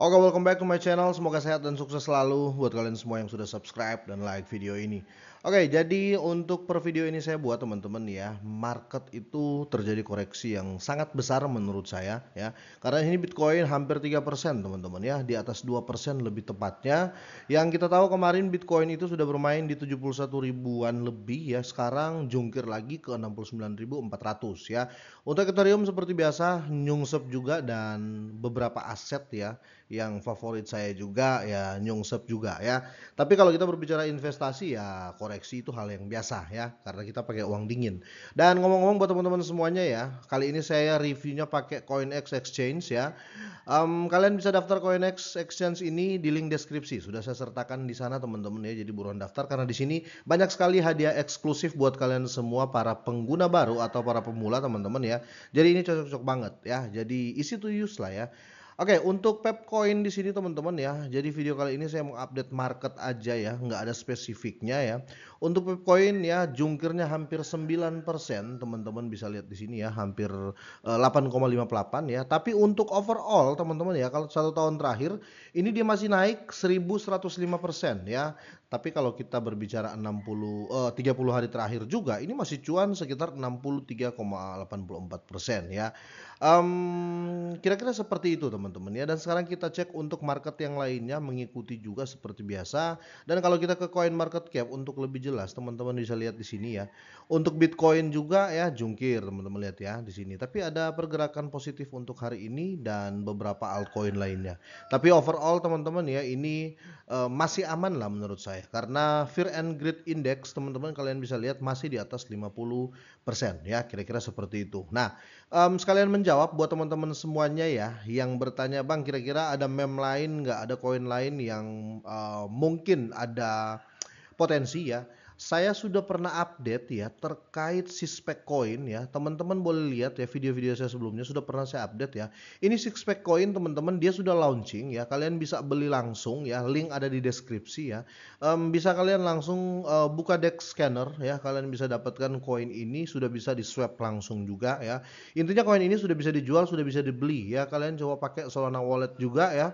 Oke, okay, welcome back to my channel. Semoga sehat dan sukses selalu buat kalian semua yang sudah subscribe dan like video ini. Oke, jadi untuk per video ini saya buat teman-teman ya, market itu terjadi koreksi yang sangat besar menurut saya ya. Karena ini Bitcoin hampir 3% teman-teman ya, di atas 2% lebih tepatnya. Yang kita tahu kemarin Bitcoin itu sudah bermain di 71 ribuan lebih ya, sekarang jungkir lagi ke 69.400 ya. Untuk Ethereum seperti biasa nyungsep juga dan beberapa aset ya yang favorit saya juga ya nyungsep juga ya. Tapi kalau kita berbicara investasi ya koreksi koleksi itu hal yang biasa ya karena kita pakai uang dingin. Dan ngomong-ngomong buat teman-teman semuanya ya, kali ini saya reviewnya pakai CoinX Exchange ya. Um, kalian bisa daftar CoinX Exchange ini di link deskripsi. Sudah saya sertakan di sana teman-teman ya. Jadi buruan daftar karena di sini banyak sekali hadiah eksklusif buat kalian semua para pengguna baru atau para pemula teman-teman ya. Jadi ini cocok-cocok banget ya. Jadi easy to use lah ya. Oke, untuk pepcoin di sini teman-teman ya. Jadi video kali ini saya mau update market aja ya, nggak ada spesifiknya ya. Untuk Bitcoin ya jungkirnya hampir 9%, teman-teman bisa lihat di sini ya, hampir 8,58 eh, ya. Tapi untuk overall teman-teman ya, kalau satu tahun terakhir ini dia masih naik 1105% ya. Tapi kalau kita berbicara 60 eh, 30 hari terakhir juga ini masih cuan sekitar 63,84 ya. kira kira-kira seperti itu teman-teman ya. Dan sekarang kita cek untuk market yang lainnya mengikuti juga seperti biasa. Dan kalau kita ke coin market cap untuk lebih jelas teman-teman bisa lihat di sini ya untuk Bitcoin juga ya jungkir teman-teman lihat ya di sini tapi ada pergerakan positif untuk hari ini dan beberapa altcoin lainnya tapi overall teman-teman ya ini uh, masih aman lah menurut saya karena fear and greed index teman-teman kalian bisa lihat masih di atas 50% ya kira-kira seperti itu nah um, sekalian menjawab buat teman-teman semuanya ya yang bertanya bang kira-kira ada meme lain nggak ada koin lain yang uh, mungkin ada potensi ya. Saya sudah pernah update ya terkait sixpack coin ya. Teman-teman boleh lihat ya video-video saya sebelumnya sudah pernah saya update ya. Ini sixpack coin teman-teman dia sudah launching ya. Kalian bisa beli langsung ya. Link ada di deskripsi ya. Um, bisa kalian langsung uh, buka dex scanner ya. Kalian bisa dapatkan koin ini sudah bisa di swap langsung juga ya. Intinya koin ini sudah bisa dijual, sudah bisa dibeli ya. Kalian coba pakai Solana Wallet juga ya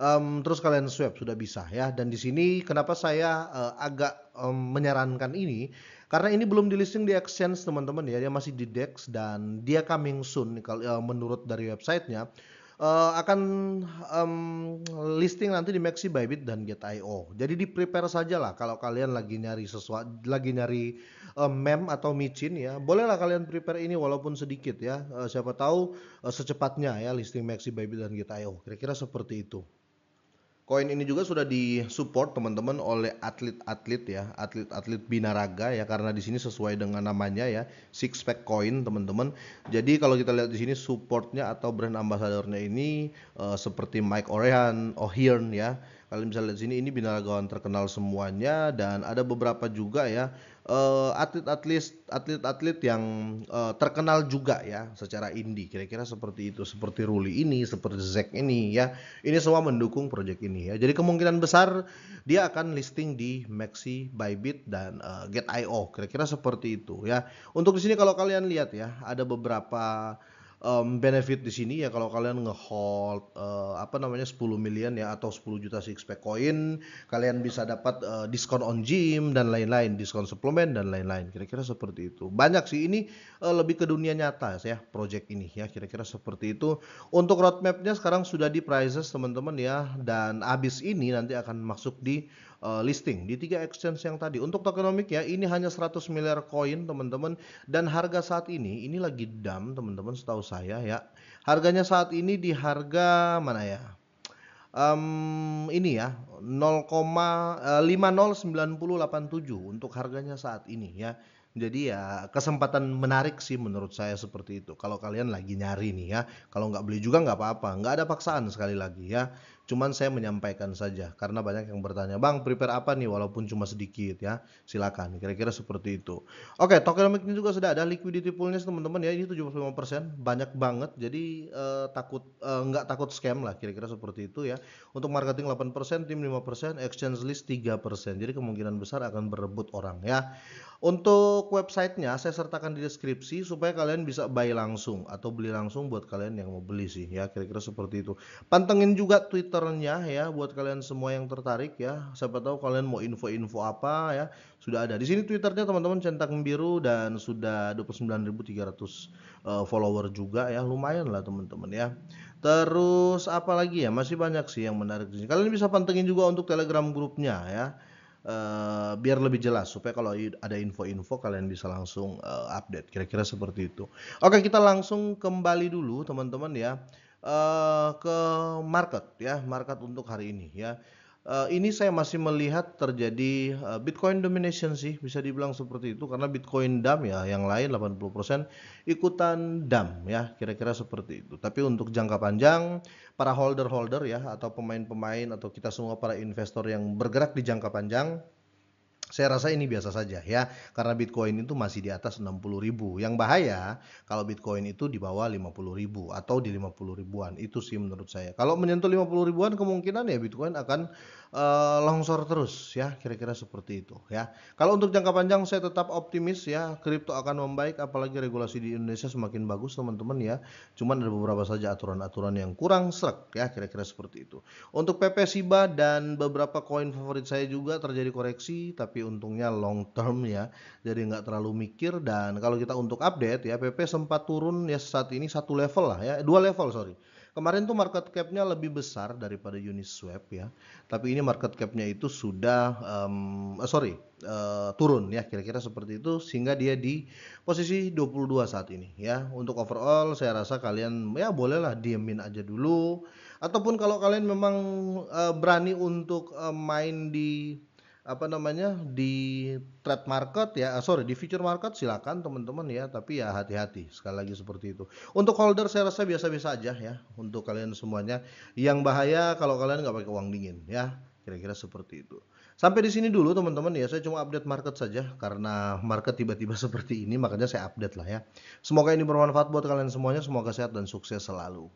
um, terus kalian swab sudah bisa ya. Dan di sini kenapa saya uh, agak um, menyarankan ini karena ini belum di listing di Exchange teman-teman ya, dia masih di Dex dan dia coming soon kalau uh, menurut dari websitenya uh, akan um, listing nanti di Maxi Bybit dan Get.io. Jadi di prepare saja lah kalau kalian lagi nyari sesuatu, lagi nyari um, mem atau micin ya, bolehlah kalian prepare ini walaupun sedikit ya. siapa tahu secepatnya ya listing Maxi Baby dan Get.io. Kira-kira seperti itu. Koin ini juga sudah disupport teman-teman oleh atlet-atlet ya, atlet-atlet binaraga ya karena di sini sesuai dengan namanya ya, six pack coin teman-teman. Jadi kalau kita lihat di sini supportnya atau brand ambasadornya ini uh, seperti Mike Orehan, O'Hearn ya kalian bisa lihat sini ini binaragawan terkenal semuanya dan ada beberapa juga ya atlet-atlet eh, uh, atlet-atlet yang uh, terkenal juga ya secara indie kira-kira seperti itu seperti Ruli ini seperti Zack ini ya ini semua mendukung project ini ya jadi kemungkinan besar dia akan listing di Maxi Bybit dan uh, eh, Get.io kira-kira seperti itu ya untuk di sini kalau kalian lihat ya ada beberapa um, benefit di sini ya kalau kalian ngehold uh, apa namanya 10 million ya atau 10 juta six pack coin kalian bisa dapat uh, diskon on gym dan lain-lain diskon suplemen dan lain-lain kira-kira seperti itu banyak sih ini uh, lebih ke dunia nyata ya project ini ya kira-kira seperti itu untuk roadmapnya sekarang sudah di prices teman-teman ya dan abis ini nanti akan masuk di uh, listing di tiga exchange yang tadi. Untuk tokenomic ya ini hanya 100 miliar koin teman-teman dan harga saat ini ini lagi dam teman-teman setahu saya ya. Harganya saat ini di harga mana ya? Um, ini ya 0,50987 eh, untuk harganya saat ini ya. Jadi ya kesempatan menarik sih menurut saya seperti itu. Kalau kalian lagi nyari nih ya, kalau nggak beli juga nggak apa-apa, nggak ada paksaan sekali lagi ya. Cuman saya menyampaikan saja karena banyak yang bertanya, "Bang, prepare apa nih walaupun cuma sedikit ya?" Silakan. Kira-kira seperti itu. Oke, tokenomics ini juga sudah ada liquidity poolnya teman-teman ya. Ini 75%, banyak banget. Jadi eh, takut eh, nggak takut scam lah kira-kira seperti itu ya. Untuk marketing 8%, tim 5%, exchange list 3%. Jadi kemungkinan besar akan berebut orang ya. Untuk websitenya saya sertakan di deskripsi supaya kalian bisa buy langsung atau beli langsung buat kalian yang mau beli sih ya kira-kira seperti itu. Pantengin juga twitternya ya buat kalian semua yang tertarik ya. Siapa tahu kalian mau info-info apa ya sudah ada. Di sini twitternya teman-teman centang biru dan sudah 29.300 uh, eh, follower juga ya lumayan lah teman-teman ya. Terus apa lagi ya masih banyak sih yang menarik di sini. Kalian bisa pantengin juga untuk telegram grupnya ya uh, biar lebih jelas supaya kalau ada info-info kalian bisa langsung uh, update kira-kira seperti itu. Oke, kita langsung kembali dulu teman-teman ya uh, ke market ya, market untuk hari ini ya uh, ini saya masih melihat terjadi uh, Bitcoin domination sih bisa dibilang seperti itu karena Bitcoin dam ya yang lain 80% ikutan dam ya kira-kira seperti itu tapi untuk jangka panjang para holder-holder ya atau pemain-pemain atau kita semua para investor yang bergerak di jangka panjang saya rasa ini biasa saja ya, karena Bitcoin itu masih di atas 60 ribu. Yang bahaya kalau Bitcoin itu di bawah 50 ribu atau di 50 ribuan. Itu sih menurut saya. Kalau menyentuh 50 ribuan kemungkinan ya Bitcoin akan uh, longsor terus ya kira-kira seperti itu ya kalau untuk jangka panjang saya tetap optimis ya kripto akan membaik apalagi regulasi di Indonesia semakin bagus teman-teman ya cuman ada beberapa saja aturan-aturan yang kurang serak ya kira-kira seperti itu untuk PP Siba dan beberapa koin favorit saya juga terjadi koreksi tapi untungnya long term ya jadi nggak terlalu mikir dan kalau kita untuk update ya PP sempat turun ya saat ini satu level lah ya dua level sorry Kemarin tuh market cap-nya lebih besar daripada Uniswap ya, tapi ini market cap-nya itu sudah um, sorry uh, turun ya kira-kira seperti itu sehingga dia di posisi 22 saat ini ya. Untuk overall saya rasa kalian ya bolehlah diemin aja dulu, ataupun kalau kalian memang uh, berani untuk uh, main di apa namanya di trade market ya eh, sorry di future market silakan teman-teman ya tapi ya hati-hati sekali lagi seperti itu untuk holder saya rasa biasa-biasa aja ya untuk kalian semuanya yang bahaya kalau kalian nggak pakai uang dingin ya kira-kira seperti itu sampai di sini dulu teman-teman ya saya cuma update market saja karena market tiba-tiba seperti ini makanya saya update lah ya semoga ini bermanfaat buat kalian semuanya semoga sehat dan sukses selalu